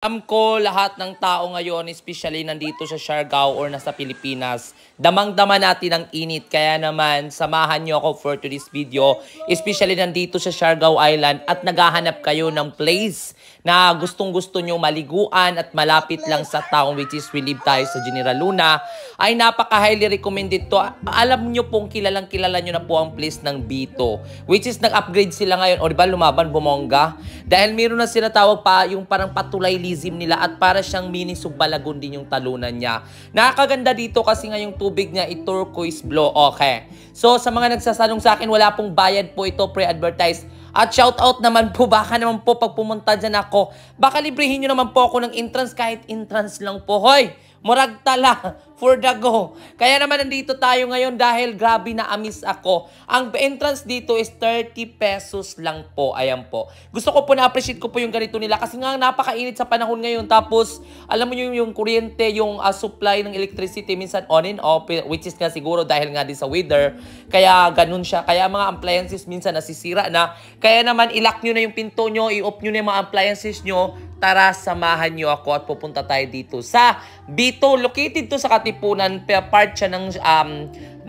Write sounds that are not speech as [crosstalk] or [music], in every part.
Alam ko lahat ng tao ngayon, especially nandito sa Siargao or nasa Pilipinas, damang-dama natin ang init. Kaya naman, samahan nyo ako for today's video, especially nandito sa Siargao Island at naghahanap kayo ng place na gustong-gusto nyo maliguan at malapit lang sa town which is we live tayo sa General Luna ay napaka highly recommended to. Alam nyo pong kilalang kilala nyo na po ang place ng Bito which is nag-upgrade sila ngayon o diba lumaban bumongga dahil meron na sinatawag pa yung parang patulay-lism nila at para siyang mini subbalagon din yung talunan niya. Nakakaganda dito kasi nga yung tubig niya i turquoise blue. Okay. So sa mga nagsasalong sa akin wala pong bayad po ito pre advertise at shout out naman po, baka naman po pag pumunta dyan ako, baka librihin nyo naman po ako ng entrance kahit entrance lang po. Hoy, murag tala for the go. Kaya naman nandito tayo ngayon dahil grabe na amis ako. Ang entrance dito is 30 pesos lang po. Ayan po. Gusto ko po na-appreciate ko po yung ganito nila kasi nga napakainit sa panahon ngayon. Tapos alam mo yung, yung kuryente, yung uh, supply ng electricity minsan on and off which is nga siguro dahil nga din sa weather. Kaya ganun siya. Kaya mga appliances minsan nasisira na. Kaya naman ilock nyo na yung pinto nyo, i-off nyo na yung mga appliances nyo. Tara, samahan nyo ako at pupunta tayo dito sa Bito. Located to sa Kati Katipunan, part siya ng um,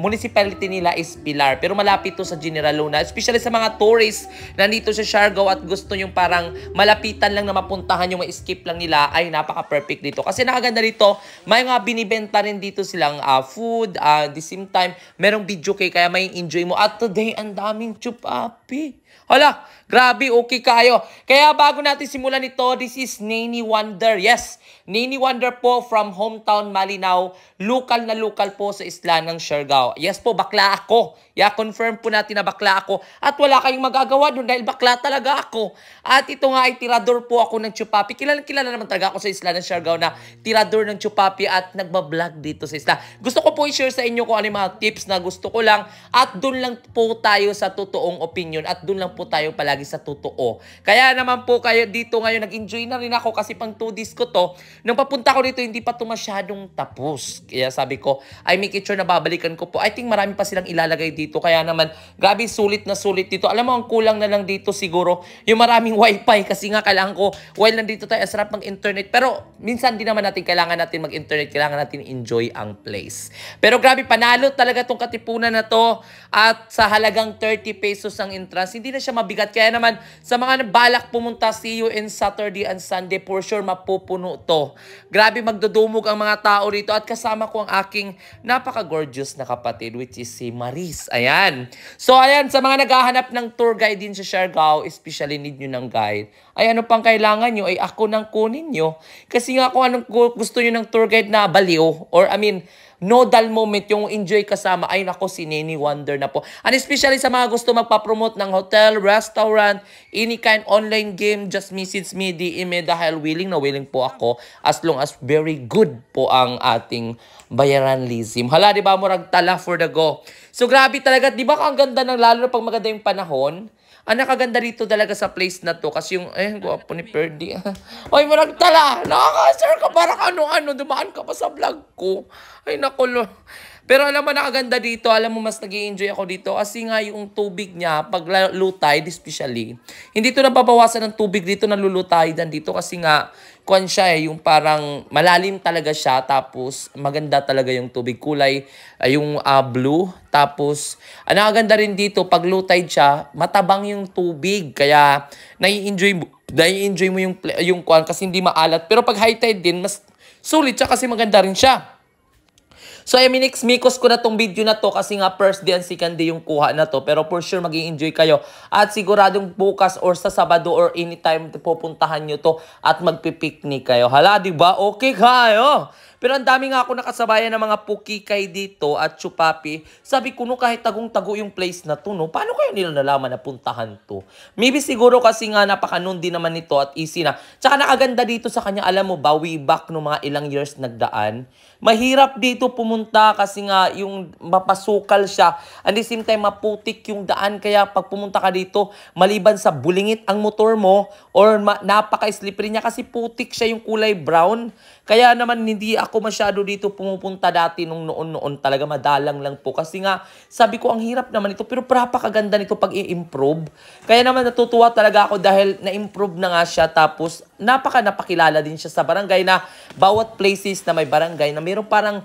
municipality nila is Pilar. Pero malapit to sa General Luna. Especially sa mga tourists na nandito sa Siargao at gusto yung parang malapitan lang na mapuntahan yung escape lang nila ay napaka-perfect dito. Kasi nakaganda dito, may mga binibenta rin dito silang uh, food. Uh, the same time, merong video kay kaya may enjoy mo. At today, ang daming chup up Grabe. Hala, grabe, okay kayo. Kaya bago natin simulan ito, this is Nini Wonder. Yes, Nini Wonder po from hometown Malinaw, Local na local po sa isla ng Siargao. Yes po, bakla ako. Kaya confirm po natin na bakla ako at wala kayong magagawa doon dahil bakla talaga ako. At ito nga ay tirador po ako ng Chupapi. Kilala, kilala naman talaga ako sa isla ng Siargao na tirador ng Chupapi at nagbablog dito sa isla. Gusto ko po i-share sa inyo kung ano mga tips na gusto ko lang at doon lang po tayo sa totoong opinion at doon lang po tayo palagi sa totoo. Kaya naman po kayo dito ngayon nag-enjoy na rin ako kasi pang 2 days ko to. Nung papunta ko dito hindi pa to masyadong tapos. Kaya sabi ko, I make it sure na babalikan ko po. I think marami pa silang ilalagay dito dito. Kaya naman, gabi sulit na sulit dito. Alam mo, ang kulang na lang dito siguro, yung maraming [laughs] wifi kasi nga kailangan ko, while nandito tayo, asarap ng internet Pero minsan din naman natin kailangan natin mag-internet, kailangan natin enjoy ang place. Pero grabe, panalo talaga tong katipunan na to at sa halagang 30 pesos ang entrance. Hindi na siya mabigat. Kaya naman, sa mga balak pumunta, see you in Saturday and Sunday. For sure, mapupuno to. Grabe, magdudumog ang mga tao rito at kasama ko ang aking napaka-gorgeous na kapatid which is si Maris Ayan. So, ayan, sa mga naghahanap ng tour guide din sa Siargao, especially need nyo ng guide, ay ano pang kailangan nyo, ay ako nang kunin nyo. Kasi nga kung anong gusto nyo ng tour guide na baliw, or I mean, no nodal moment, yung enjoy kasama, ay nako, si Nini Wonder na po. And especially sa mga gusto magpa-promote ng hotel, restaurant, any kind online game, just message me, DM me dahil willing na willing po ako as long as very good po ang ating bayaran Lizim. Hala, di ba, murag tala for the go. So, grabe talaga. Di ba ang ganda ng lalo na pag maganda yung panahon? Ang nakaganda dito talaga sa place na to kasi yung, eh, guwapo ni Perdi. Hoy, [laughs] mo nagtala! Nakaka-sir ka para ano-ano, dumaan ka pa sa vlog ko. Ay, nakulo. Pero alam mo, nakaganda dito. Alam mo, mas nag enjoy ako dito. Kasi nga yung tubig niya, pag low especially, hindi to nababawasan ng tubig dito na lulutay dyan dito kasi nga, kwan siya eh, yung parang malalim talaga siya tapos maganda talaga yung tubig kulay, uh, yung uh, blue. Tapos ang ah, nakaganda rin dito pag low tide siya, matabang yung tubig kaya nai-enjoy nai-enjoy mo yung yung kwan kasi hindi maalat. Pero pag high tide din mas sulit siya kasi maganda rin siya. So, I mean, mikos ko na tong video na to kasi nga first day and second day yung kuha na to. Pero for sure, mag enjoy kayo. At siguradong bukas or sa Sabado or anytime pupuntahan nyo to at magpipiknik kayo. Hala, di ba? Okay kayo! Pero ang dami nga ako nakasabayan ng mga pukikay dito at chupapi. Sabi ko no, kahit tagong-tago yung place na to, no, paano kayo nila nalaman na puntahan to? Maybe siguro kasi nga napakanoon din naman nito at easy na. Tsaka nakaganda dito sa kanya, alam mo ba, way back no mga ilang years nagdaan. Mahirap dito pumunta kasi nga yung mapasukal siya. At the same time, maputik yung daan. Kaya pag pumunta ka dito, maliban sa bulingit ang motor mo, or napaka-slippery niya kasi putik siya yung kulay brown. Kaya naman hindi ako masyado dito pumupunta dati nung noon-noon talaga madalang lang po. Kasi nga sabi ko ang hirap naman ito pero napakaganda nito pag i-improve. Kaya naman natutuwa talaga ako dahil na-improve na nga siya tapos napaka napakilala din siya sa barangay na bawat places na may barangay na meron parang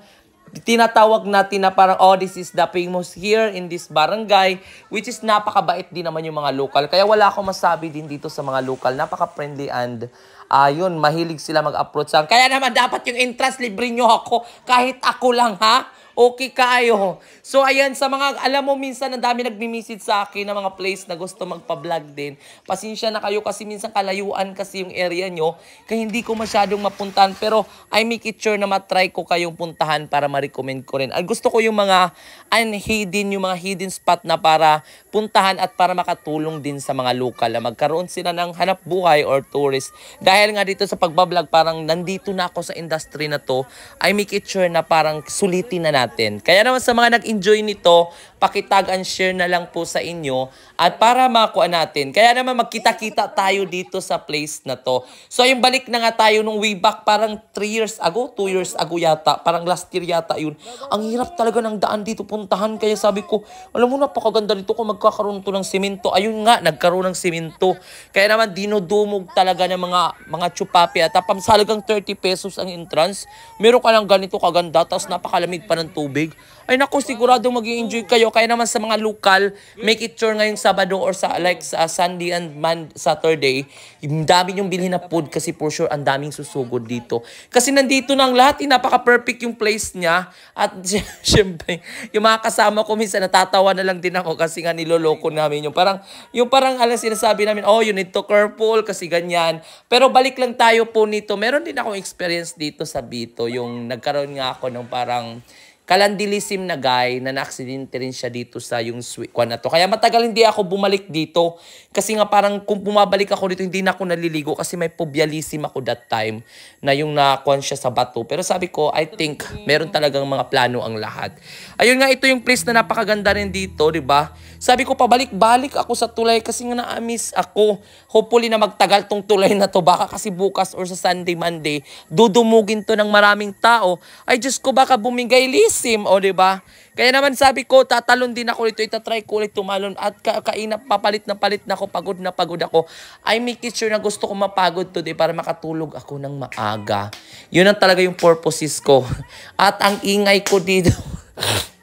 tinatawag natin na parang, oh, this is the famous here in this barangay, which is napakabait din naman yung mga local. Kaya wala akong masabi din dito sa mga local. Napaka-friendly and ayun, ah, uh, mahilig sila mag-approach sa Kaya naman dapat yung interest, libre nyo ako, kahit ako lang ha okay kayo. So ayan, sa mga, alam mo minsan ang dami nagmi-message sa akin ng mga place na gusto magpa-vlog din. Pasensya na kayo kasi minsan kalayuan kasi yung area nyo, kaya hindi ko masyadong mapuntahan. Pero I make it sure na matry ko kayong puntahan para ma-recommend ko rin. At gusto ko yung mga unhidden, yung mga hidden spot na para puntahan at para makatulong din sa mga local na magkaroon sila ng hanap buhay or tourist. Dahil nga dito sa pagbablog, parang nandito na ako sa industry na to, I make it sure na parang sulitin na natin natin. Kaya naman sa mga nag-enjoy nito, pakitag and share na lang po sa inyo at para makuha natin. Kaya naman magkita-kita tayo dito sa place na to. So yung balik na nga tayo nung way back parang 3 years ago, 2 years ago yata, parang last year yata yun. Ang hirap talaga ng daan dito puntahan kaya sabi ko, alam mo napakaganda dito kung magkakaroon to ng simento. Ayun nga, nagkaroon ng simento. Kaya naman dinodumog talaga ng mga mga chupapi at tapam 30 pesos ang entrance. Meron ka lang ganito kaganda tapos napakalamig pa ng tubig. Ay nako sigurado mag-enjoy kayo kayo. Kaya naman sa mga local, make it sure ngayong Sabado or sa like sa Sunday and Man Saturday, dami yung bilhin na food kasi for sure ang daming susugod dito. Kasi nandito na ang lahat, eh, napaka-perfect yung place niya. At [laughs] syempre, yung mga kasama ko minsan natatawa na lang din ako kasi nga niloloko namin yung parang, yung parang alam sinasabi namin, oh, you need to careful kasi ganyan. Pero balik lang tayo po nito. Meron din akong experience dito sa Bito, yung nagkaroon nga ako ng parang kalandilisim na guy na naaksidente rin siya dito sa yung kwan na to. Kaya matagal hindi ako bumalik dito kasi nga parang kung bumabalik ako dito hindi na ako naliligo kasi may pobialism ako that time na yung nakuan siya sa bato. Pero sabi ko, I think meron talagang mga plano ang lahat. Ayun nga, ito yung place na napakaganda rin dito, di ba? Sabi ko, pabalik-balik ako sa tulay kasi nga na-miss ako. Hopefully na magtagal tong tulay na to. Baka kasi bukas or sa Sunday, Monday, dudumugin to ng maraming tao. Ay, Diyos ko, baka bumigay sim, o oh, ba? Diba? Kaya naman sabi ko, tatalon din ako dito, itatry ko ulit tumalon at ka kainap, papalit na palit na ako, pagod na pagod ako. I make sure na gusto ko mapagod today para makatulog ako ng maaga. Yun ang talaga yung purposes ko. [laughs] At ang ingay ko dito. [laughs]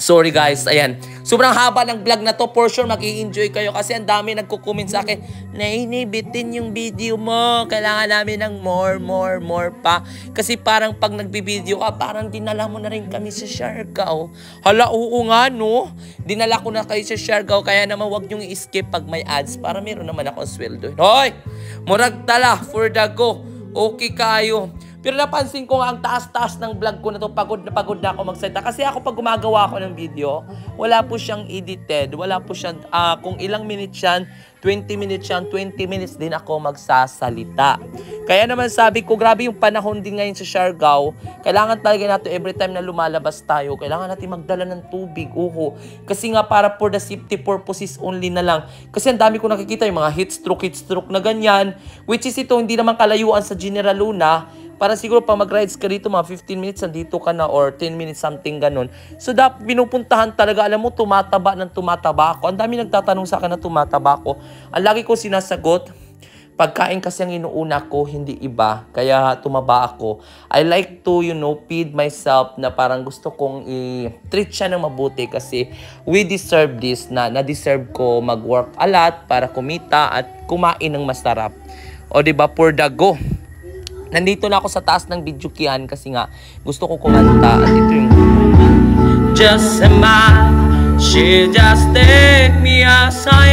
Sorry guys, ayan. Sobrang haba ng vlog na to. For sure, maki-enjoy kayo kasi ang dami nagko-comment sa akin. Nainibitin yung video mo. Kailangan namin ng more, more, more pa. Kasi parang pag nagbi-video ka, parang dinala mo na rin kami sa Siargao. Hala, oo nga no. Dinala ko na kayo sa Siargao. Kaya naman wag nyong i-skip pag may ads para meron naman akong sweldo. Hoy! Murag tala for the go. Okay kayo. Pero napansin ko nga ang taas-taas ng vlog ko na to, pagod na pagod na ako magsalita. Kasi ako pag gumagawa ako ng video, wala po siyang edited, wala po siyang, uh, kung ilang minutes yan, 20 minutes yan, 20 minutes din ako magsasalita. Kaya naman sabi ko, grabe yung panahon din ngayon sa Siargao. Kailangan talaga nato every time na lumalabas tayo, kailangan natin magdala ng tubig, uho. Kasi nga para for the safety purposes only na lang. Kasi ang dami ko nakikita yung mga heat stroke, heat stroke na ganyan. Which is ito, hindi naman kalayuan sa General Luna para siguro pa mag-rides ka dito, mga 15 minutes, nandito ka na or 10 minutes, something ganun. So, dapat pinupuntahan talaga, alam mo, tumataba ng tumataba ako. Ang dami nagtatanong sa akin na tumataba ako. Ang lagi ko sinasagot, pagkain kasi ang inuuna ko, hindi iba. Kaya tumaba ako. I like to, you know, feed myself na parang gusto kong i-treat siya ng mabuti kasi we deserve this na na-deserve ko mag-work a lot para kumita at kumain ng masarap. O ba diba, for the go. Nandito na ako sa taas ng bidyukihan kasi nga gusto ko kumanta at ito yung Just am I, she just take me as I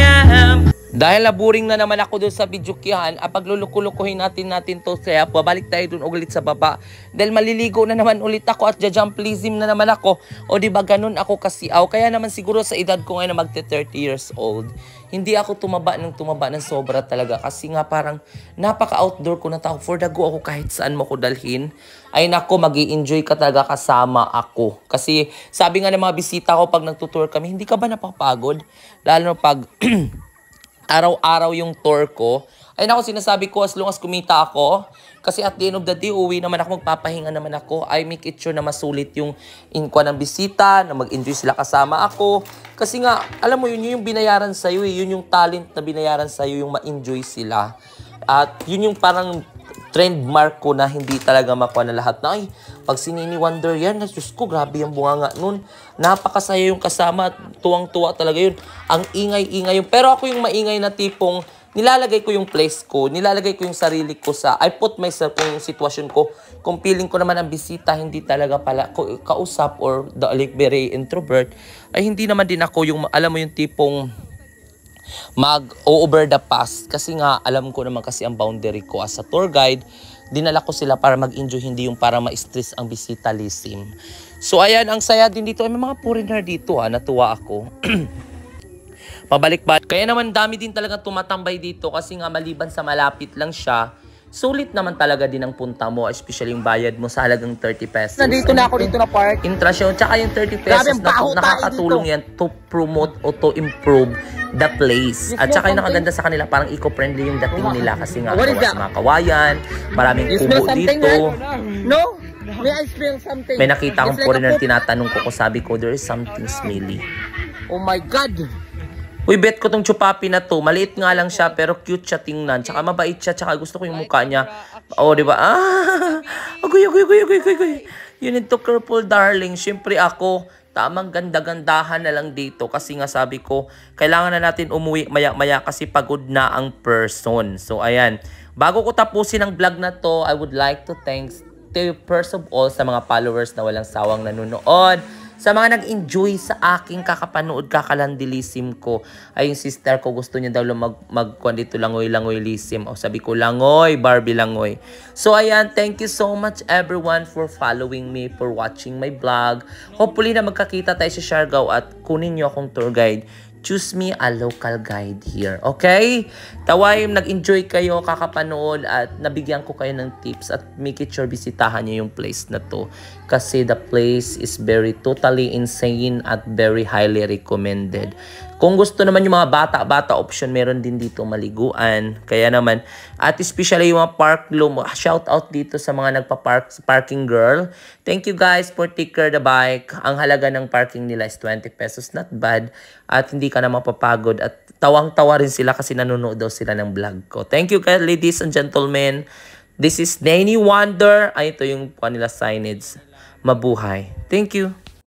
am. Dahil naburing na naman ako doon sa bidyukihan, at ah, paglulukulukuhin natin natin to kaya babalik tayo doon ulit sa baba. Dahil maliligo na naman ulit ako at jajumplism na naman ako. O di ba ganun ako kasi aw. Kaya naman siguro sa edad ko ngayon na magte 30 years old hindi ako tumaba ng tumaba ng sobra talaga kasi nga parang napaka-outdoor ko na tao. For the go ako kahit saan mo ko dalhin. Ay nako, mag enjoy ka talaga kasama ako. Kasi sabi nga ng mga bisita ko pag nagtutour kami, hindi ka ba napapagod? Lalo na pag [clears throat] araw-araw yung tour ko. Ay nako, sinasabi ko as long as kumita ako, kasi at the end of the day, uwi naman ako, magpapahinga naman ako. I make it sure na masulit yung inkwa ng bisita, na mag-enjoy sila kasama ako. Kasi nga, alam mo yun, yung binayaran sa'yo, eh. yun yung talent na binayaran sa'yo, yung ma-enjoy sila. At yun yung parang trendmark ko na hindi talaga makuha na lahat na ay pag sinini wonder yan na Diyos ko grabe yung bunganga nun napakasaya yung kasama at tuwang tuwa talaga yun ang ingay ingay yun. pero ako yung maingay na tipong nilalagay ko yung place ko, nilalagay ko yung sarili ko sa, I put myself kung yung sitwasyon ko, kung feeling ko naman ang bisita, hindi talaga pala kausap or the like, very introvert, ay hindi naman din ako yung, alam mo yung tipong mag-over the past kasi nga alam ko naman kasi ang boundary ko as a tour guide dinala ko sila para mag-enjoy, hindi yung para ma-stress ang bisita bisitalism. So ayan, ang saya din dito. Ay, may mga foreigner dito ha, ah. natuwa ako. [clears throat] pabalik pa. Kaya naman dami din talaga tumatambay dito kasi nga maliban sa malapit lang siya, sulit naman talaga din ang punta mo, especially yung bayad mo sa halagang 30 pesos. Nandito na ako dito na park. Intrasyon, tsaka yung 30 pesos na nakakatulong yan to promote o to improve the place. At saka yung nakaganda sa kanila, parang eco-friendly yung dating nila kasi nga gawa sa mga kawayan, maraming kubo dito. No? May I smell something? May nakita akong foreigner, tinatanong ko ko, sabi ko, there is something smelly. Oh my God! Uy, bet ko tong chupapi na to. Maliit nga lang siya, pero cute siya tingnan. Tsaka mabait siya, tsaka gusto ko yung mukha niya. Oo, oh, diba? Ah! [laughs] Agoy, agoy, agoy, agoy, agoy, agoy. You need to careful, darling. Siyempre ako, tamang ganda-gandahan na lang dito. Kasi nga sabi ko, kailangan na natin umuwi maya-maya kasi pagod na ang person. So, ayan. Bago ko tapusin ang vlog na to, I would like to thanks to you first of all sa mga followers na walang sawang nanonood sa mga nag-enjoy sa aking kakapanood kakalandilisim ko, ay yung sister ko gusto niya daw mag, mag dito langoy-langoy lisim. O sabi ko, langoy, Barbie langoy. So ayan, thank you so much everyone for following me, for watching my vlog. Hopefully na magkakita tayo sa Siargao at kunin niyo akong tour guide choose me a local guide here. Okay? Tawayim, nag-enjoy kayo kakapanood at nabigyan ko kayo ng tips at make it sure bisitahan niyo yung place na to. Kasi the place is very totally insane at very highly recommended. Kung gusto naman yung mga bata-bata option, meron din dito maliguan. Kaya naman, at especially yung mga park loom, shout out dito sa mga nagpa-park parking girl. Thank you guys for ticker the bike. Ang halaga ng parking nila is 20 pesos, not bad. At hindi ka na mapapagod at tawang-tawa rin sila kasi nanonood daw sila ng vlog ko. Thank you guys, ladies and gentlemen. This is Nanny Wonder. Ay, ito yung kanila signage. Mabuhay. Thank you.